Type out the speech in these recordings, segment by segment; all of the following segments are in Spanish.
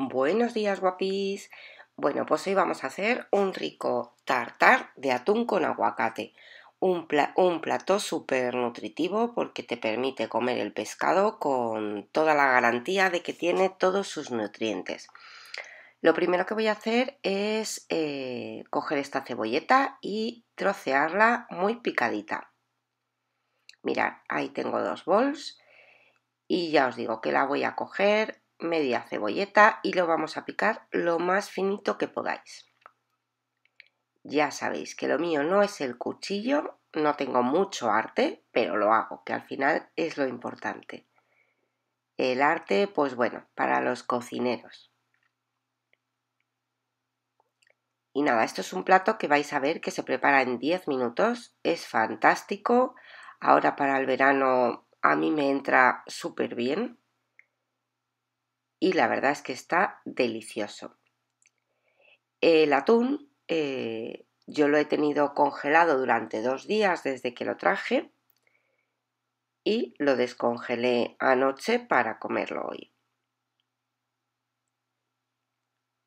Buenos días guapis. Bueno, pues hoy vamos a hacer un rico tartar de atún con aguacate. Un, plato súper nutritivo porque te permite comer el pescado con toda la garantía de que tiene todos sus nutrientes. Lo primero que voy a hacer es eh, coger esta cebolleta y trocearla muy picadita. Mirad, ahí tengo dos bols y ya os digo que la voy a coger media cebolleta y lo vamos a picar lo más finito que podáis. Ya sabéis que lo mío no es el cuchillo, no tengo mucho arte, pero lo hago, que al final es lo importante. El arte, pues bueno, para los cocineros. Y nada, esto es un plato que vais a ver que se prepara en 10 minutos, es fantástico. Ahora para el verano a mí me entra súper bien y la verdad es que está delicioso. El atún eh, yo lo he tenido congelado durante dos días desde que lo traje y lo descongelé anoche para comerlo hoy.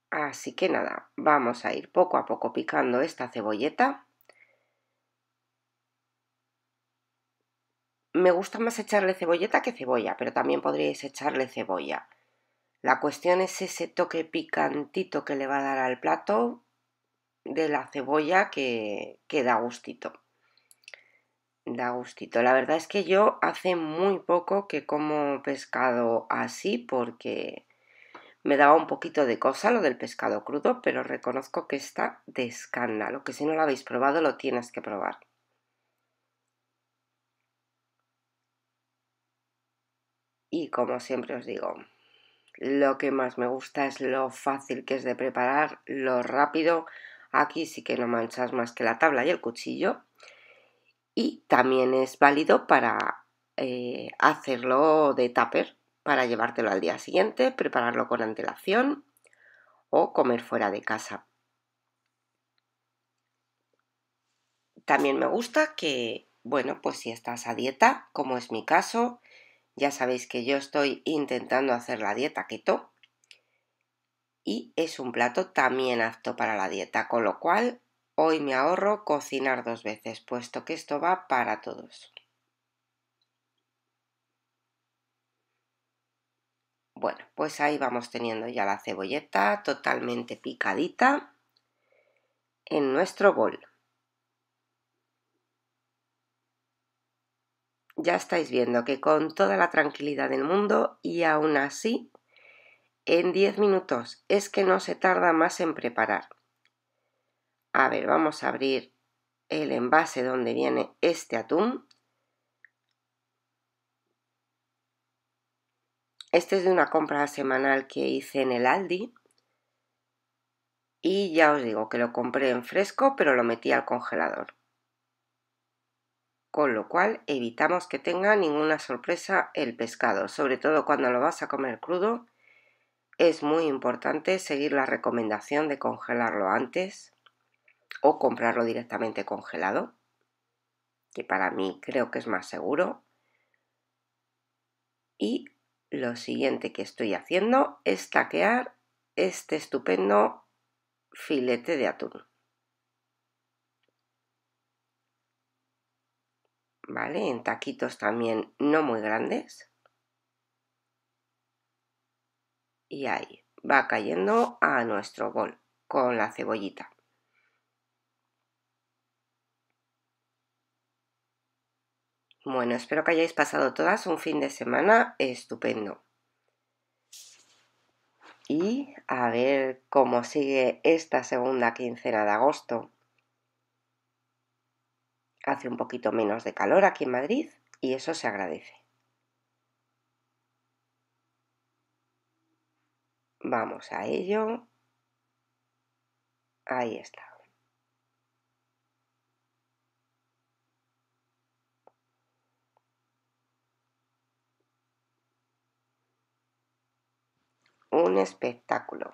Así que nada, vamos a ir poco a poco picando esta cebolleta. Me gusta más echarle cebolleta que cebolla, pero también podríais echarle cebolla. La cuestión es ese toque picantito que le va a dar al plato de la cebolla que, da gustito. Da gustito. La verdad es que yo hace muy poco que como pescado así porque me daba un poquito de cosa lo del pescado crudo, pero reconozco que está de escándalo, que si no lo habéis probado lo tienes que probar. Y como siempre os digo, lo que más me gusta es lo fácil que es de preparar, lo rápido. Aquí sí que no manchas más que la tabla y el cuchillo. Y también es válido para eh, hacerlo de tupper, para llevártelo al día siguiente, prepararlo con antelación o comer fuera de casa. También me gusta que, bueno, pues si estás a dieta, como es mi caso, ya sabéis que yo estoy intentando hacer la dieta keto y es un plato también apto para la dieta, con lo cual hoy me ahorro cocinar dos veces, puesto que esto va para todos. Bueno, pues ahí vamos teniendo ya la cebolleta totalmente picadita en nuestro bol. ya estáis viendo que con toda la tranquilidad del mundo y aún así en 10 minutos es que no se tarda más en preparar. A ver, vamos a abrir el envase donde viene este atún. Este es de una compra semanal que hice en el Aldi. Y ya os digo que lo compré en fresco, pero lo metí al congelador con lo cual evitamos que tenga ninguna sorpresa el pescado, sobre todo cuando lo vas a comer crudo. Es muy importante seguir la recomendación de congelarlo antes o comprarlo directamente congelado, que para mí creo que es más seguro. Y lo siguiente que estoy haciendo es taquear este estupendo filete de atún. ¿vale? En taquitos también no muy grandes. Y ahí va cayendo a nuestro bol con la cebollita. Bueno, espero que hayáis pasado todas un fin de semana estupendo. Y a ver cómo sigue esta segunda quincena de agosto. Hace un poquito menos de calor aquí en Madrid y eso se agradece. Vamos a ello. Ahí está. Un espectáculo.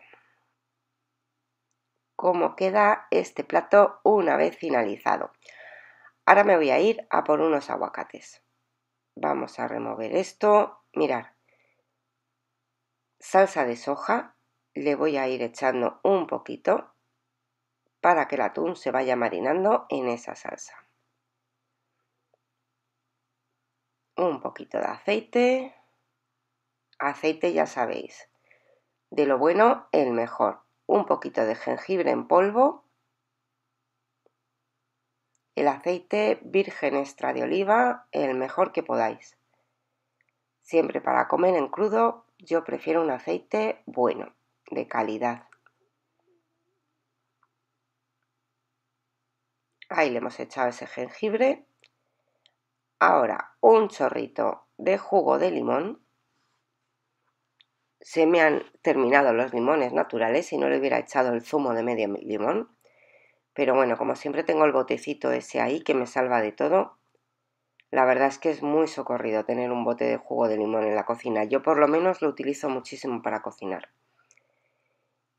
Cómo queda este plato una vez finalizado. Ahora me voy a ir a por unos aguacates. Vamos a remover esto. Mirar. Salsa de soja. Le voy a ir echando un poquito para que el atún se vaya marinando en esa salsa. Un poquito de aceite. Aceite ya sabéis. De lo bueno, el mejor. Un poquito de jengibre en polvo el aceite virgen extra de oliva, el mejor que podáis. Siempre para comer en crudo yo prefiero un aceite bueno, de calidad. Ahí le hemos echado ese jengibre. Ahora un chorrito de jugo de limón. Se me han terminado los limones naturales, si no le hubiera echado el zumo de medio limón. Pero bueno, como siempre tengo el botecito ese ahí que me salva de todo. La verdad es que es muy socorrido tener un bote de jugo de limón en la cocina. Yo por lo menos lo utilizo muchísimo para cocinar.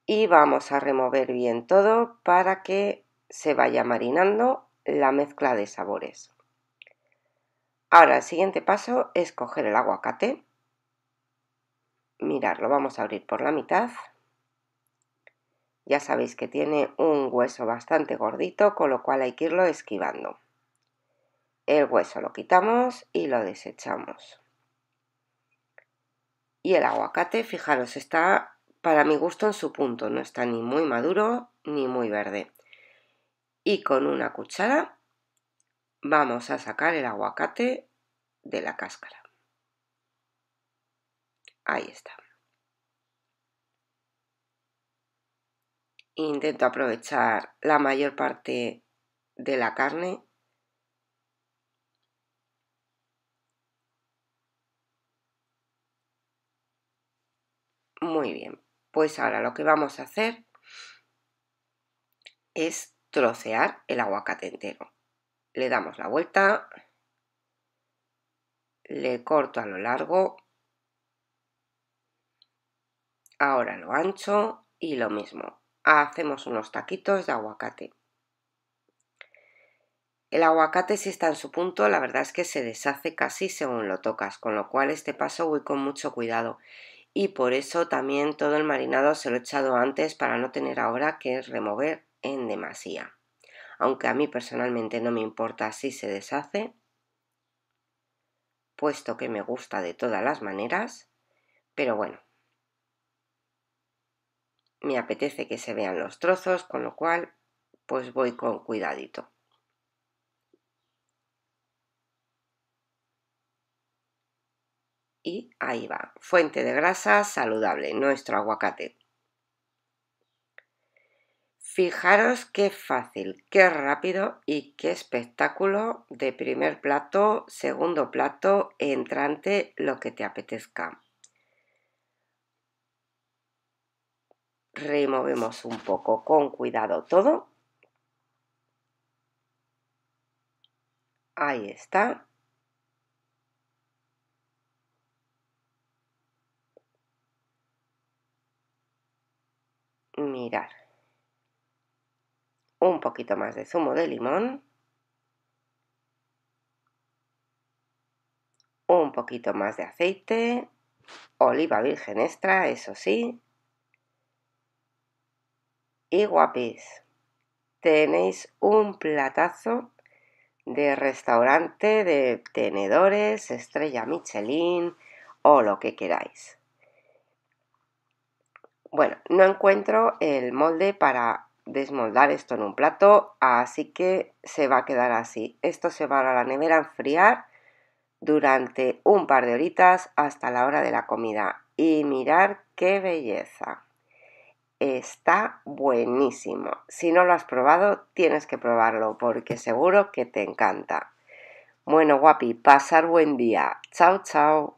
Y vamos a remover bien todo para que se vaya marinando la mezcla de sabores. Ahora el siguiente paso es coger el aguacate. Mirad, lo vamos a abrir por la mitad. Ya sabéis que tiene un hueso bastante gordito, con lo cual hay que irlo esquivando. El hueso lo quitamos y lo desechamos. Y el aguacate, fijaros, está para mi gusto en su punto, no está ni muy maduro ni muy verde. Y con una cuchara vamos a sacar el aguacate de la cáscara. Ahí está. E intento aprovechar la mayor parte de la carne Muy bien, pues ahora lo que vamos a hacer es trocear el aguacate entero. Le damos la vuelta, le corto a lo largo, ahora lo ancho y lo mismo hacemos unos taquitos de aguacate. El aguacate si está en su punto, la verdad es que se deshace casi según lo tocas, con lo cual este paso voy con mucho cuidado y por eso también todo el marinado se lo he echado antes para no tener ahora que remover en demasía. Aunque a mí personalmente no me importa si se deshace, puesto que me gusta de todas las maneras, pero bueno, me apetece que se vean los trozos, con lo cual pues voy con cuidadito. Y ahí va, fuente de grasa saludable, nuestro aguacate. Fijaros qué fácil, qué rápido y qué espectáculo de primer plato, segundo plato, entrante, lo que te apetezca. removemos un poco con cuidado todo. Ahí está. Mirar. Un poquito más de zumo de limón. Un poquito más de aceite. Oliva virgen extra, eso sí y guapís, Tenéis un platazo de restaurante de tenedores, estrella Michelin o lo que queráis. Bueno, no encuentro el molde para desmoldar esto en un plato, así que se va a quedar así. Esto se va a la nevera a enfriar durante un par de horitas hasta la hora de la comida. Y mirar qué belleza está buenísimo. Si no lo has probado, tienes que probarlo porque seguro que te encanta. Bueno, guapi, pasar buen día. Chao, chao.